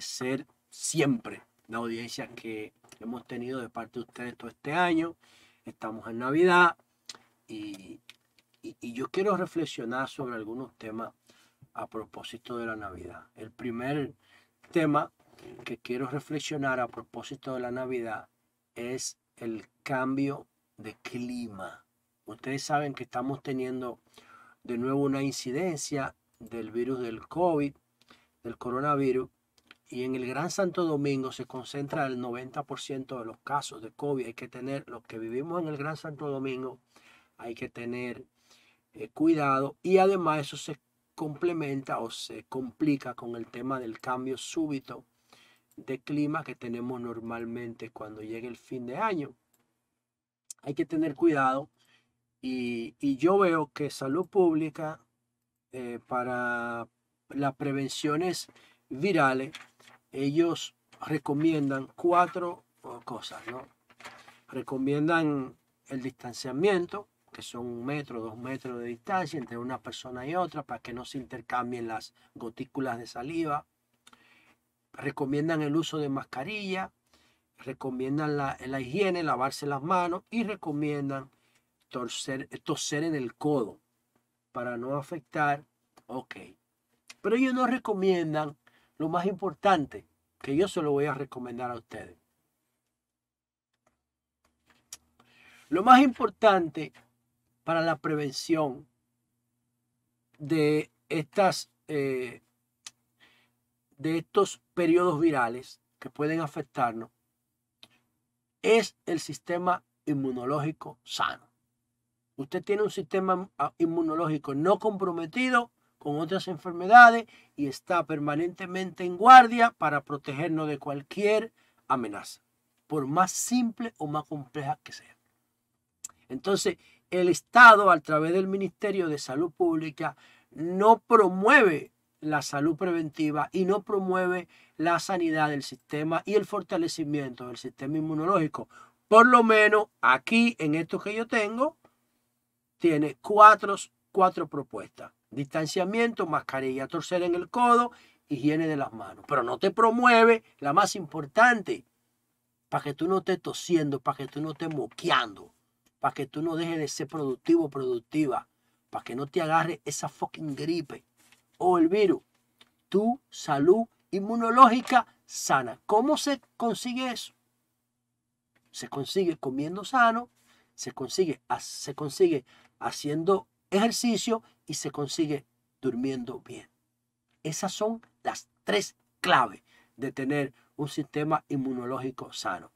ser siempre la audiencia que hemos tenido de parte de ustedes todo este año. Estamos en Navidad y, y yo quiero reflexionar sobre algunos temas a propósito de la Navidad. El primer tema que quiero reflexionar a propósito de la Navidad es el cambio de clima. Ustedes saben que estamos teniendo de nuevo una incidencia del virus del COVID, del coronavirus, y en el Gran Santo Domingo se concentra el 90% de los casos de COVID. Hay que tener, los que vivimos en el Gran Santo Domingo, hay que tener eh, cuidado y además eso se complementa o se complica con el tema del cambio súbito de clima que tenemos normalmente cuando llegue el fin de año. Hay que tener cuidado y, y yo veo que salud pública eh, para las prevenciones virales ellos recomiendan cuatro cosas, ¿no? Recomiendan el distanciamiento, que son un metro, dos metros de distancia entre una persona y otra para que no se intercambien las gotículas de saliva. Recomiendan el uso de mascarilla, recomiendan la, higiene, lavarse las manos y recomiendan torcer, toser en el codo para no afectar. Ok. Pero ellos no recomiendan lo más importante que yo se lo voy a recomendar a ustedes. Lo más importante para la prevención de estas eh, de estos periodos virales que pueden afectarnos es el sistema inmunológico sano. Usted tiene un sistema ah, inmunológico no comprometido con otras enfermedades y está permanentemente en guardia para protegernos de cualquier amenaza, por más simple o más compleja que sea. Entonces, el Estado, a través del Ministerio de Salud Pública, no promueve la salud preventiva y no promueve la sanidad del sistema y el fortalecimiento del sistema inmunológico. Por lo menos aquí, en esto que yo tengo, tiene cuatro, cuatro propuestas. Distanciamiento, mascarilla, torcer en el codo, higiene de las manos. Pero no te promueve la más importante, para que tú no estés tosiendo, para que tú no estés moqueando, para que tú no dejes de ser productivo, productiva, para que no te agarre esa fucking gripe o el virus. Tu salud inmunológica sana. ¿Cómo se consigue eso? Se consigue comiendo sano, se consigue, se consigue haciendo ejercicio y se consigue durmiendo bien. Esas son las tres claves de tener un sistema inmunológico sano.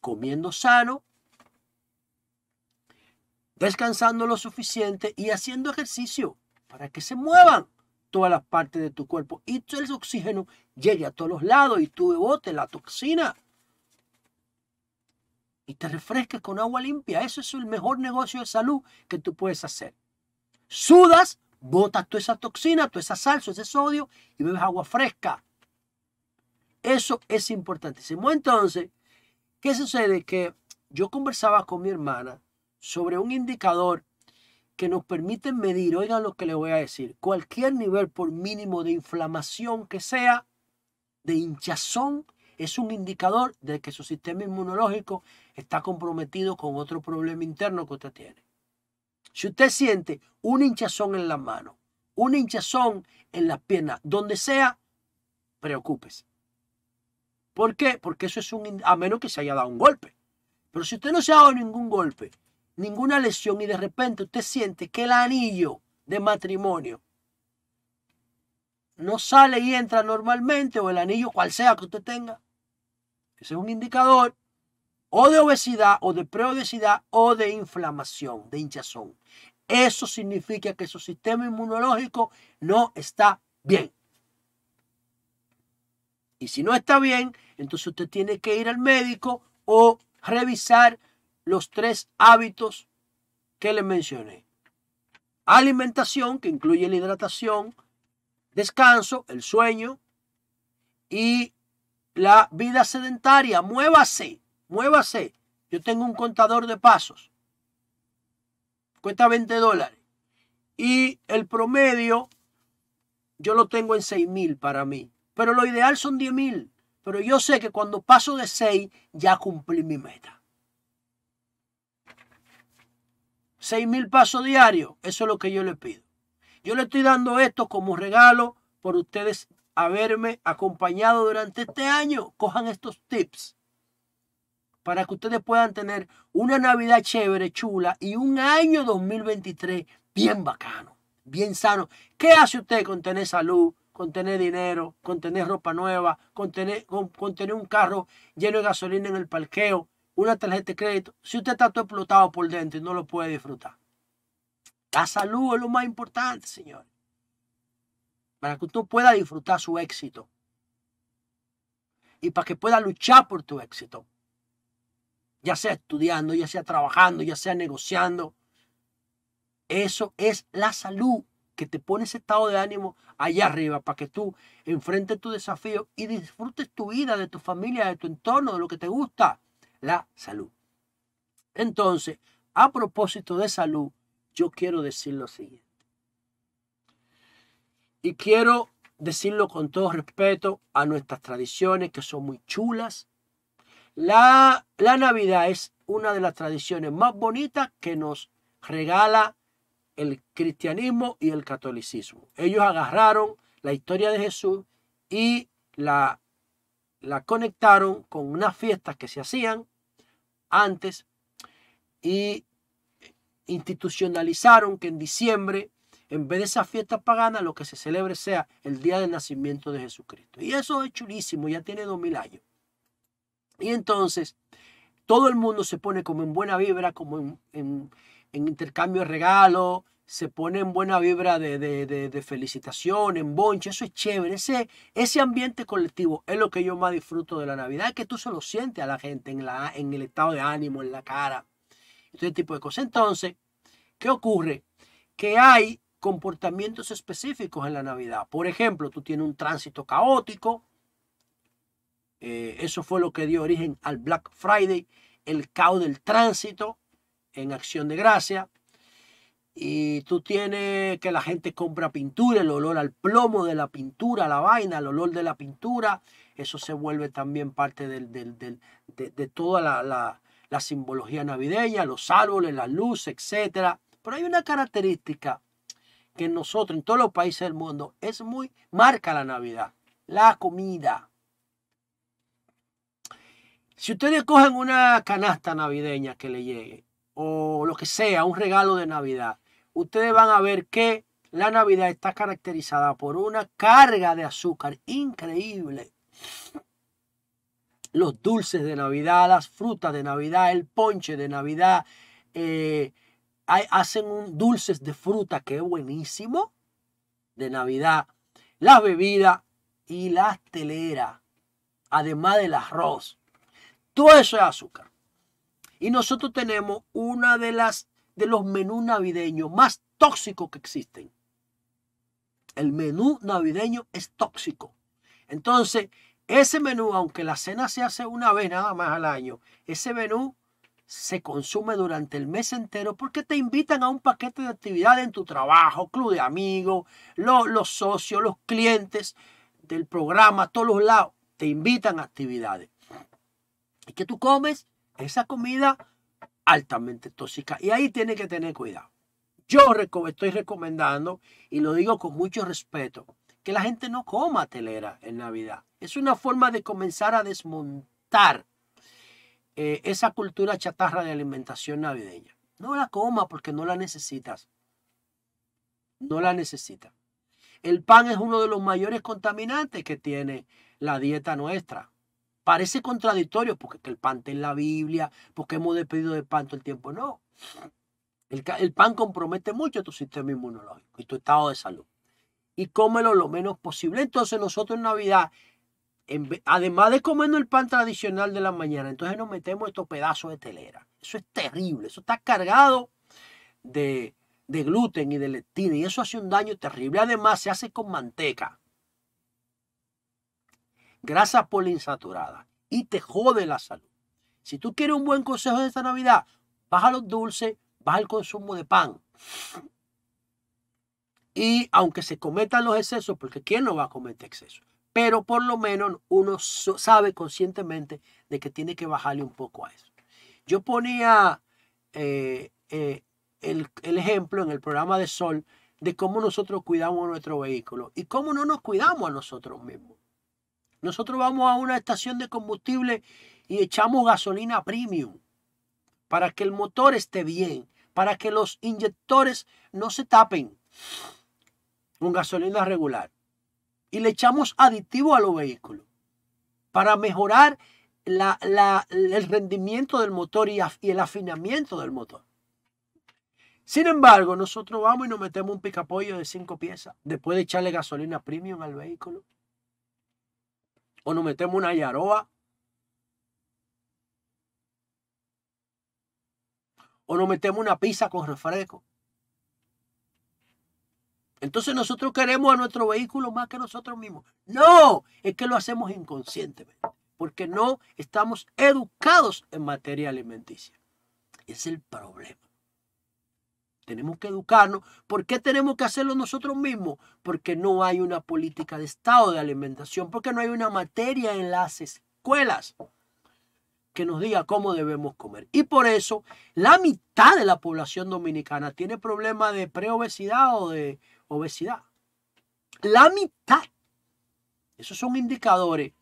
Comiendo sano, descansando lo suficiente y haciendo ejercicio para que se muevan todas las partes de tu cuerpo y todo el oxígeno llegue a todos los lados y tú bote la toxina y te refresques con agua limpia. Eso es el mejor negocio de salud que tú puedes hacer. Sudas, botas toda esa toxina, toda esa salsa, ese sodio y bebes agua fresca. Eso es importantísimo. Entonces, ¿qué sucede? Que yo conversaba con mi hermana sobre un indicador que nos permite medir, oigan lo que le voy a decir, cualquier nivel por mínimo de inflamación que sea, de hinchazón, es un indicador de que su sistema inmunológico está comprometido con otro problema interno que usted tiene. Si usted siente un hinchazón en la mano, un hinchazón en las piernas, donde sea, preocúpese. ¿Por qué? Porque eso es un... a menos que se haya dado un golpe. Pero si usted no se ha dado ningún golpe, ninguna lesión y de repente usted siente que el anillo de matrimonio no sale y entra normalmente o el anillo cual sea que usted tenga, ese es un indicador o de obesidad o de preobesidad o de inflamación, de hinchazón. Eso significa que su sistema inmunológico no está bien. Y si no está bien, entonces usted tiene que ir al médico o revisar los tres hábitos que le mencioné. Alimentación, que incluye la hidratación, descanso, el sueño y la vida sedentaria. Muévase. Muévase. Yo tengo un contador de pasos. Cuesta 20 dólares. Y el promedio, yo lo tengo en 6 mil para mí. Pero lo ideal son 10 mil. Pero yo sé que cuando paso de 6, ya cumplí mi meta. 6 mil pasos diarios. Eso es lo que yo le pido. Yo le estoy dando esto como regalo por ustedes haberme acompañado durante este año. Cojan estos tips para que ustedes puedan tener una Navidad chévere, chula y un año 2023 bien bacano, bien sano. ¿Qué hace usted con tener salud, con tener dinero, con tener ropa nueva, con tener, un carro lleno de gasolina en el parqueo, una tarjeta de crédito? Si usted está todo explotado por dentro y no lo puede disfrutar. La salud es lo más importante, señor. Para que usted pueda disfrutar su éxito. Y para que pueda luchar por tu éxito ya sea estudiando, ya sea trabajando, ya sea negociando. Eso es la salud que te pone ese estado de ánimo allá arriba para que tú enfrentes tu desafío y disfrutes tu vida, de tu familia, de tu entorno, de lo que te gusta, la salud. Entonces, a propósito de salud, yo quiero decir lo siguiente. Y quiero decirlo con todo respeto a nuestras tradiciones que son muy chulas, la, Navidad es una de las tradiciones más bonitas que nos regala el cristianismo y el catolicismo. Ellos agarraron la historia de Jesús y la, la conectaron con unas fiestas que se hacían antes y institucionalizaron que en diciembre, en vez de esas fiestas paganas, lo que se celebre sea el día del nacimiento de Jesucristo. Y eso es chulísimo, ya tiene dos mil años. Y entonces todo el mundo se pone como en buena vibra, como en, intercambio de regalos, se pone en buena vibra de, felicitación, en bonche, eso es chévere. Ese, ambiente colectivo es lo que yo más disfruto de la Navidad, que tú solo lo sientes a la gente en, la, en el estado de ánimo, en la cara, este tipo de cosas. Entonces, ¿qué ocurre? Que hay comportamientos específicos en la Navidad. Por ejemplo, tú tienes un tránsito caótico, eh, eso fue lo que dio origen al Black Friday, el caos del tránsito en acción de gracia. Y tú tienes que la gente compra pintura, el olor al plomo de la pintura, la vaina, el olor de la pintura. Eso se vuelve también parte de, toda la, simbología navideña, los árboles, las luces, etc. Pero hay una característica que en nosotros, en todos los países del mundo, es muy marca la Navidad, la comida. Si ustedes cogen una canasta navideña que le llegue, o lo que sea, un regalo de Navidad, ustedes van a ver que la Navidad está caracterizada por una carga de azúcar increíble. Los dulces de Navidad, las frutas de Navidad, el ponche de Navidad, eh, hacen un, dulces de fruta que es buenísimo de Navidad, las bebidas y las teleras, además del arroz. Todo eso es azúcar. Y nosotros tenemos una de de los menús navideños más tóxicos que existen. El menú navideño es tóxico. Entonces, ese menú, aunque la cena se hace una vez nada más al año, ese menú se consume durante el mes entero porque te invitan a un paquete de actividades en tu trabajo, club de amigos, los, los socios, los clientes del programa, todos los lados, te invitan a actividades y que tú comes esa comida altamente tóxica. Y ahí tienes que tener cuidado. Yo estoy recomendando, y lo digo con mucho respeto, que la gente no coma telera en Navidad. Es una forma de comenzar a desmontar eh, esa cultura chatarra de alimentación navideña. No la coma porque no la necesitas. No la necesitas. El pan es uno de los mayores contaminantes que tiene la dieta nuestra. Parece contradictorio porque el pan está en la Biblia, porque hemos despedido del pan todo el tiempo. No. El, pan compromete mucho tu sistema inmunológico y tu estado de salud. Y cómelo lo menos posible. Entonces nosotros en Navidad además de comernos el pan tradicional de la mañana, entonces nos metemos estos pedazos de telera. Eso es terrible, eso está cargado de, de gluten y de lectina y eso hace un daño terrible. Además se hace con manteca grasa poliinsaturada y te jode la salud. Si tú quieres un buen consejo de esta Navidad, baja los dulces, baja el consumo de pan. Y aunque se cometan los excesos, porque ¿quién no va a cometer excesos? Pero por lo menos uno sabe conscientemente de que tiene que bajarle un poco a eso. Yo ponía eh, eh, el, el ejemplo en el programa de Sol de cómo nosotros cuidamos nuestro vehículo y cómo no nos cuidamos a nosotros mismos. Nosotros vamos a una estación de combustible y echamos gasolina premium para que el motor esté bien, para que los inyectores no se tapen con gasolina regular. Y le echamos aditivo a los vehículos para mejorar el rendimiento del motor y, y, el afinamiento del motor. Sin embargo, nosotros vamos y nos metemos un picapollo de cinco piezas después de echarle gasolina premium al vehículo o nos metemos una yaroa o nos metemos una pizza con refresco. Entonces nosotros queremos a nuestro vehículo más que nosotros mismos. No, es que lo hacemos inconscientemente, porque no estamos educados en materia alimenticia. Es el problema. Tenemos que educarnos. ¿Por qué tenemos que hacerlo nosotros mismos? Porque no hay una política de Estado de alimentación, porque no hay una materia en las escuelas que nos diga cómo debemos comer. Y por eso la mitad de la población dominicana tiene problemas de preobesidad o de obesidad. La mitad. Esos son indicadores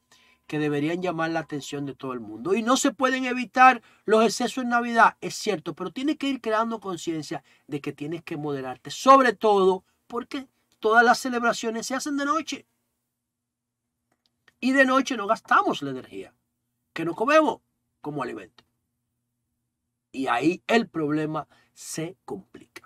que deberían llamar la atención de todo el mundo. Y no se pueden evitar los excesos en Navidad, es cierto, pero tienes que ir creando conciencia de que tienes que moderarte, sobre todo porque todas las celebraciones se hacen de noche. Y de noche no gastamos la energía que no comemos como alimento. Y ahí el problema se complica.